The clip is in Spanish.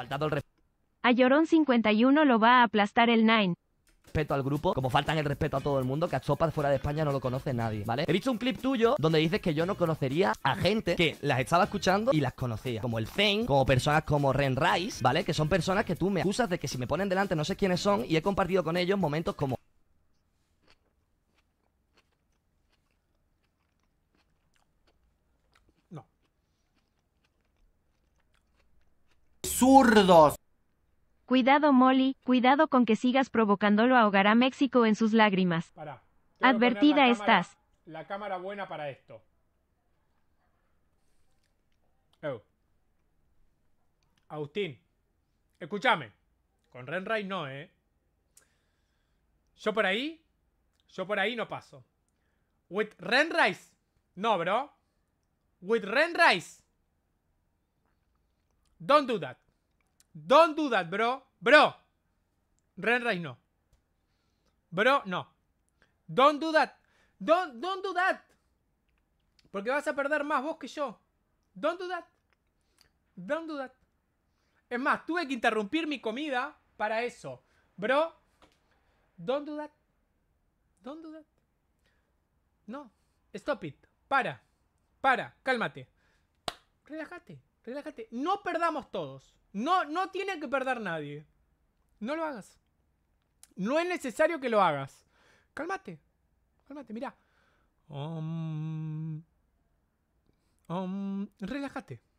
faltado el A Llorón 51 lo va a aplastar el Nine respeto al grupo, como faltan el respeto a todo el mundo, que a Chopas fuera de España no lo conoce nadie, ¿vale? He visto un clip tuyo donde dices que yo no conocería a gente que las estaba escuchando y las conocía, como el Zen, como personas como Ren Rice, ¿vale? Que son personas que tú me acusas de que si me ponen delante no sé quiénes son y he compartido con ellos momentos como Cuidado Molly, cuidado con que sigas provocándolo ahogará México en sus lágrimas. Advertida estás. la cámara buena para esto. Oh. Agustín, escúchame. Con Renray no, ¿eh? Yo por ahí, yo por ahí no paso. With Rice, no, bro. With Rice. don't do that. Don't do that, bro. Bro. Renray no. Bro, no. Don't do that. Don't, don't do that. Porque vas a perder más vos que yo. Don't do that. Don't do that. Es más, tuve que interrumpir mi comida para eso. Bro, don't do that. Don't do that. No. Stop it. Para. Para. Cálmate relájate, relájate. No perdamos todos. No, no tiene que perder nadie. No lo hagas. No es necesario que lo hagas. Cálmate. Cálmate, mira. relájate.